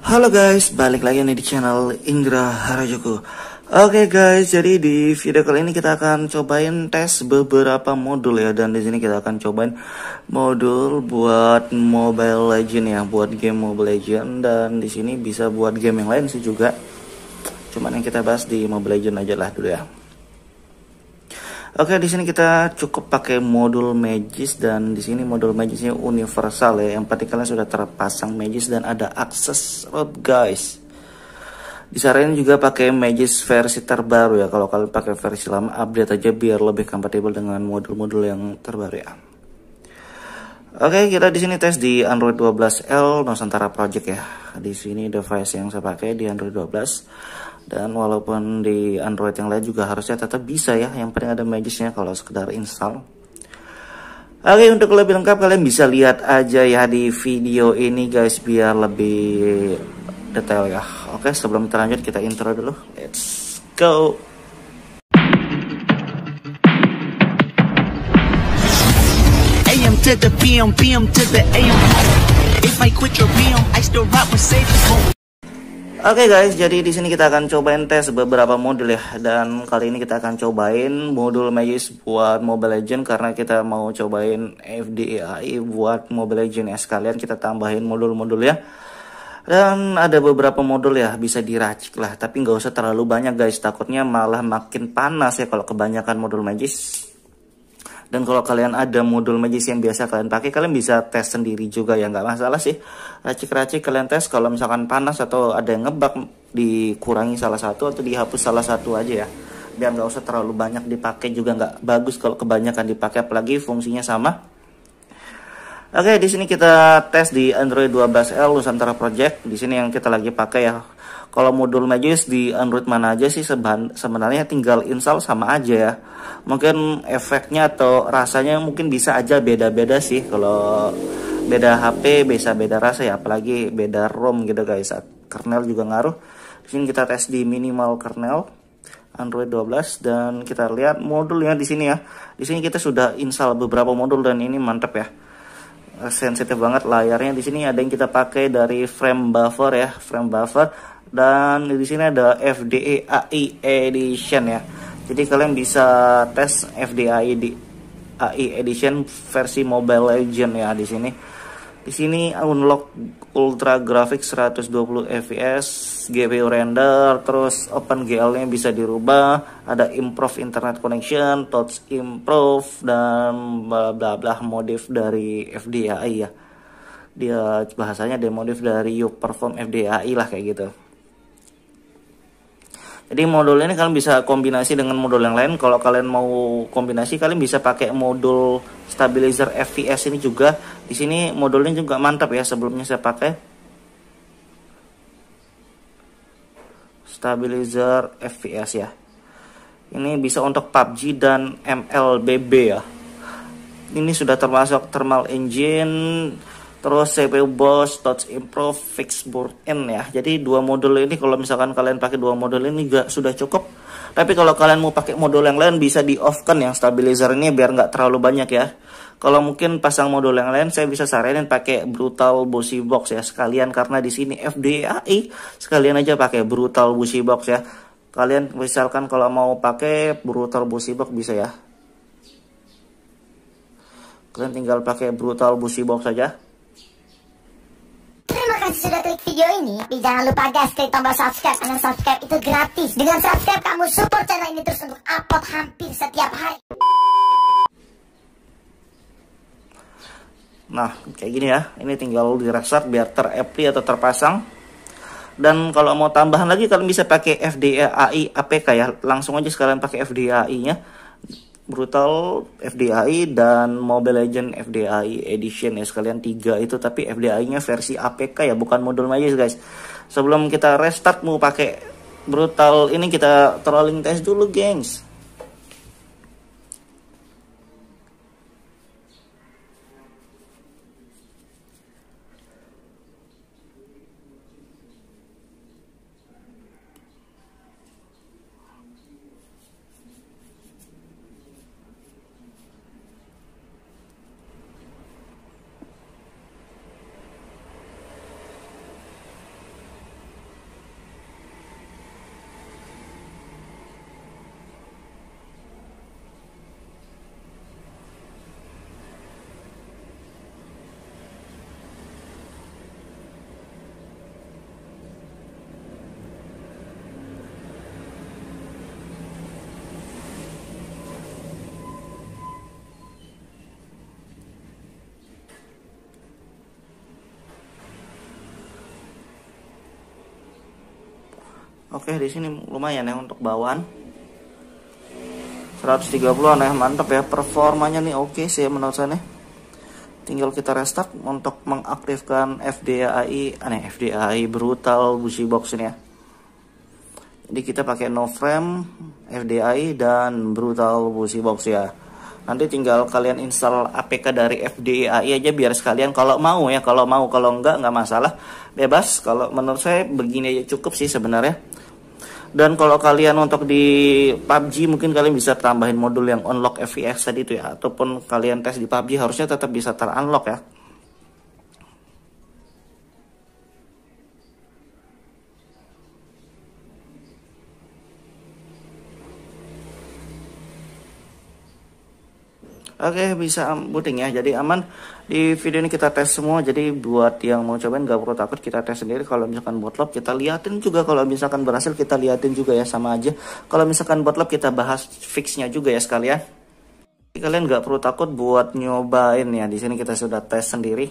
Halo guys, balik lagi nih di channel Indra Harajuku Oke okay guys, jadi di video kali ini kita akan cobain tes beberapa modul ya Dan di sini kita akan cobain modul buat Mobile Legend ya Buat game Mobile Legend Dan di sini bisa buat game yang lain sih juga Cuman yang kita bahas di Mobile Legend aja lah dulu ya Oke, di sini kita cukup pakai modul magis dan di sini modul magisnya universal ya. Yang penting sudah terpasang magis dan ada akses road guys. Disarankan juga pakai magis versi terbaru ya. Kalau kalian pakai versi lama update aja biar lebih kompatibel dengan modul-modul yang terbaru ya. Oke, kita di sini tes di Android 12L Nusantara Project ya. Di sini device yang saya pakai di Android 12 dan walaupun di Android yang lain juga harusnya tetap bisa ya yang penting ada magicnya kalau sekedar install oke untuk lebih lengkap kalian bisa lihat aja ya di video ini guys biar lebih detail ya oke sebelum kita lanjut kita intro dulu let's go AM to the PM, PM to the AM If I quit your PM, I still rock with safety Oke okay guys, jadi di sini kita akan cobain tes beberapa modul ya dan kali ini kita akan cobain modul Magis buat Mobile Legend karena kita mau cobain FDAI buat Mobile Legend ya sekalian kita tambahin modul-modul ya. Dan ada beberapa modul ya bisa diracik lah, tapi nggak usah terlalu banyak guys, takutnya malah makin panas ya kalau kebanyakan modul Magis dan kalau kalian ada modul magic yang biasa kalian pakai kalian bisa tes sendiri juga ya nggak masalah sih racik-racik kalian tes kalau misalkan panas atau ada yang ngebak dikurangi salah satu atau dihapus salah satu aja ya biar nggak usah terlalu banyak dipakai juga nggak bagus kalau kebanyakan dipakai apalagi fungsinya sama Oke, di sini kita tes di Android 12L Nusantara Project. Di sini yang kita lagi pakai ya kalau modul Majus di Android mana aja sih sebenarnya tinggal install sama aja ya. Mungkin efeknya atau rasanya mungkin bisa aja beda-beda sih kalau beda HP bisa beda rasa ya apalagi beda ROM gitu guys. Kernel juga ngaruh. Di sini kita tes di minimal kernel Android 12 dan kita lihat modulnya di sini ya. Di sini kita sudah install beberapa modul dan ini mantep ya. Sensitif banget layarnya. Di sini ada yang kita pakai dari frame buffer ya, frame buffer dan di sini ada FDA e AI Edition ya. Jadi kalian bisa tes FDA e AI Edition versi Mobile Legend ya di sini. Di sini unlock ultra graphics 120 fps, GPU render, terus open GL-nya bisa dirubah, ada improve internet connection, touch improve dan bla bla bla modif dari FDA e AI ya. Dia bahasanya dia modif dari you perform FDAI lah kayak gitu. Jadi modul ini kalian bisa kombinasi dengan modul yang lain. Kalau kalian mau kombinasi, kalian bisa pakai modul stabilizer FPS ini juga. Di sini modulnya juga mantap ya. Sebelumnya saya pakai stabilizer FPS ya. Ini bisa untuk PUBG dan MLBB ya. Ini sudah termasuk thermal engine terus CPU bus, Touch Fix board in ya. Jadi dua modul ini kalau misalkan kalian pakai dua modul ini gak sudah cukup. Tapi kalau kalian mau pakai modul yang lain bisa di off kan yang stabilizer ini biar nggak terlalu banyak ya. Kalau mungkin pasang modul yang lain, saya bisa saranin pakai brutal busi box ya sekalian karena di sini FDAI sekalian aja pakai brutal busi box ya. Kalian misalkan kalau mau pakai brutal busi box bisa ya. Kalian tinggal pakai brutal busi box saja video ini, tapi eh, jangan lupa guys klik tombol subscribe karena subscribe itu gratis. Dengan subscribe kamu support channel ini terus untuk upload hampir setiap hari. Nah, kayak gini ya. Ini tinggal direset biar terepli atau terpasang. Dan kalau mau tambahan lagi kalian bisa pakai FDAI APK ya. Langsung aja sekalian pakai FDAI-nya Brutal FDI dan Mobile Legend FDI Edition ya sekalian tiga itu tapi fdi nya versi APK ya bukan modul majes guys. Sebelum kita restart mau pakai Brutal ini kita trolling test dulu gengs. Oke, di sini lumayan ya untuk bawaan. 130 aneh mantep mantap ya. Performanya nih oke okay sih menurut saya nih. Tinggal kita restart untuk mengaktifkan FDAI, aneh ah, FDAI brutal busi box ini ya. Jadi kita pakai no frame, FDAI dan brutal busi box ya nanti tinggal kalian install APK dari FDAI aja biar sekalian kalau mau ya kalau mau kalau enggak nggak masalah bebas kalau menurut saya begini aja cukup sih sebenarnya dan kalau kalian untuk di PUBG mungkin kalian bisa tambahin modul yang unlock fps tadi itu ya ataupun kalian tes di PUBG harusnya tetap bisa terunlock ya Oke, bisa booting um, ya. Jadi aman. Di video ini kita tes semua. Jadi buat yang mau cobain gak perlu takut kita tes sendiri. Kalau misalkan botlop kita liatin juga. Kalau misalkan berhasil kita liatin juga ya sama aja. Kalau misalkan botlop kita bahas fixnya juga ya sekalian. Ya. Jadi kalian gak perlu takut buat nyobain ya. Di sini kita sudah tes sendiri.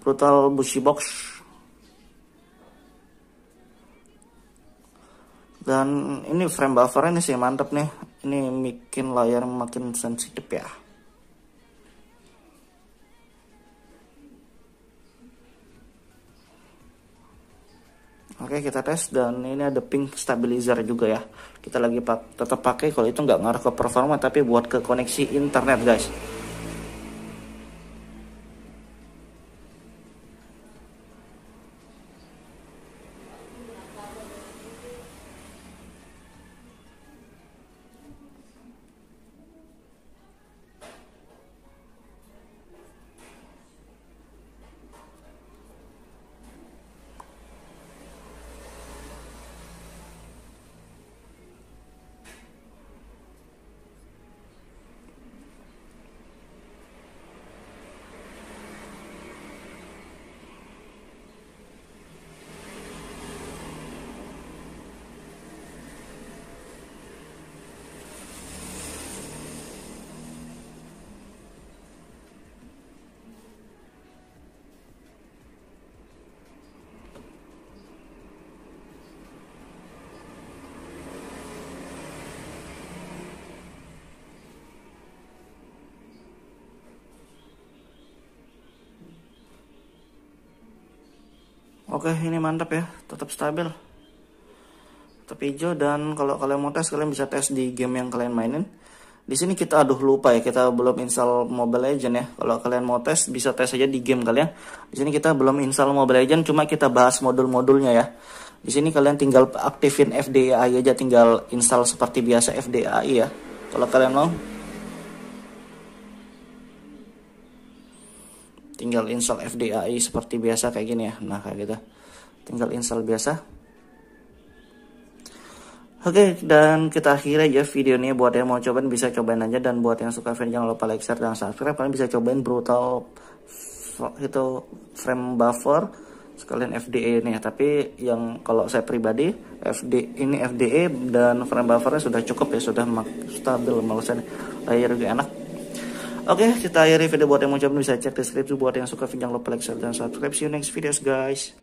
Brutal Bushi Box dan ini frame buffer ini sih mantep nih ini bikin layar makin sensitif ya Oke kita tes dan ini ada pink stabilizer juga ya kita lagi tetap pakai kalau itu nggak ngaruh ke performa tapi buat ke koneksi internet guys Oke ini mantap ya tetap stabil tetap hijau dan kalau kalian mau tes kalian bisa tes di game yang kalian mainin di sini kita aduh lupa ya kita belum install Mobile Legend ya kalau kalian mau tes bisa tes aja di game kalian di sini kita belum install Mobile Legend cuma kita bahas modul-modulnya ya di sini kalian tinggal aktifin FDAI aja tinggal install seperti biasa FDAI ya kalau kalian mau tinggal install FDAI seperti biasa kayak gini ya nah kayak gitu tinggal install biasa Oke, okay, dan kita akhiri aja video ini. Buat yang mau cobain bisa cobain aja. Dan buat yang suka video jangan lupa like, share, dan subscribe. Kalian bisa cobain brutal itu frame buffer sekalian FDA e ini. Ya. Tapi yang kalau saya pribadi, FD ini FDA e dan frame buffernya sudah cukup ya. Sudah stabil menurut Layar juga enak. Oke, okay, kita akhiri video buat yang mau cobain bisa cek deskripsi. Buat yang suka video jangan lupa like, share, dan subscribe. See you next videos guys.